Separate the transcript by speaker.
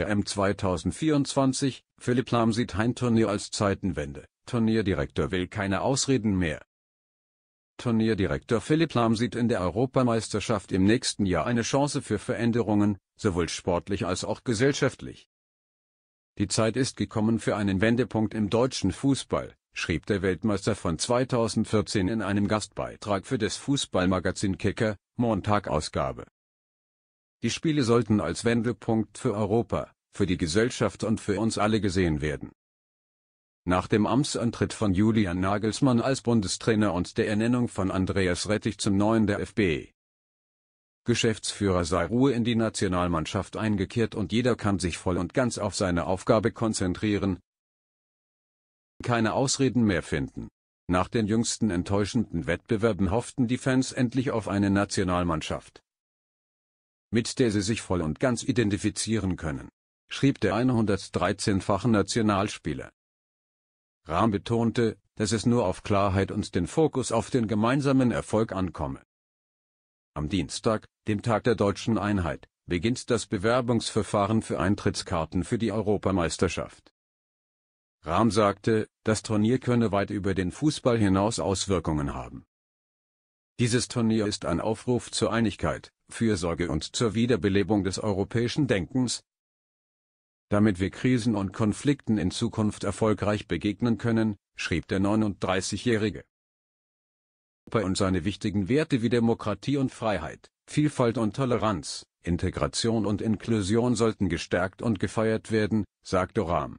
Speaker 1: EM 2024, Philipp Lahm sieht Heimturnier als Zeitenwende, Turnierdirektor will keine Ausreden mehr. Turnierdirektor Philipp Lahm sieht in der Europameisterschaft im nächsten Jahr eine Chance für Veränderungen, sowohl sportlich als auch gesellschaftlich. Die Zeit ist gekommen für einen Wendepunkt im deutschen Fußball, schrieb der Weltmeister von 2014 in einem Gastbeitrag für das Fußballmagazin Kicker, Montagausgabe. Die Spiele sollten als Wendepunkt für Europa, für die Gesellschaft und für uns alle gesehen werden. Nach dem Amtsantritt von Julian Nagelsmann als Bundestrainer und der Ernennung von Andreas Rettich zum neuen der FB. Geschäftsführer sei Ruhe in die Nationalmannschaft eingekehrt und jeder kann sich voll und ganz auf seine Aufgabe konzentrieren. Keine Ausreden mehr finden. Nach den jüngsten enttäuschenden Wettbewerben hofften die Fans endlich auf eine Nationalmannschaft mit der sie sich voll und ganz identifizieren können, schrieb der 113-fache Nationalspieler. Rahm betonte, dass es nur auf Klarheit und den Fokus auf den gemeinsamen Erfolg ankomme. Am Dienstag, dem Tag der deutschen Einheit, beginnt das Bewerbungsverfahren für Eintrittskarten für die Europameisterschaft. Rahm sagte, das Turnier könne weit über den Fußball hinaus Auswirkungen haben. Dieses Turnier ist ein Aufruf zur Einigkeit, Fürsorge und zur Wiederbelebung des europäischen Denkens, damit wir Krisen und Konflikten in Zukunft erfolgreich begegnen können, schrieb der 39-Jährige. Europa Und seine wichtigen Werte wie Demokratie und Freiheit, Vielfalt und Toleranz, Integration und Inklusion sollten gestärkt und gefeiert werden, sagte Rahm.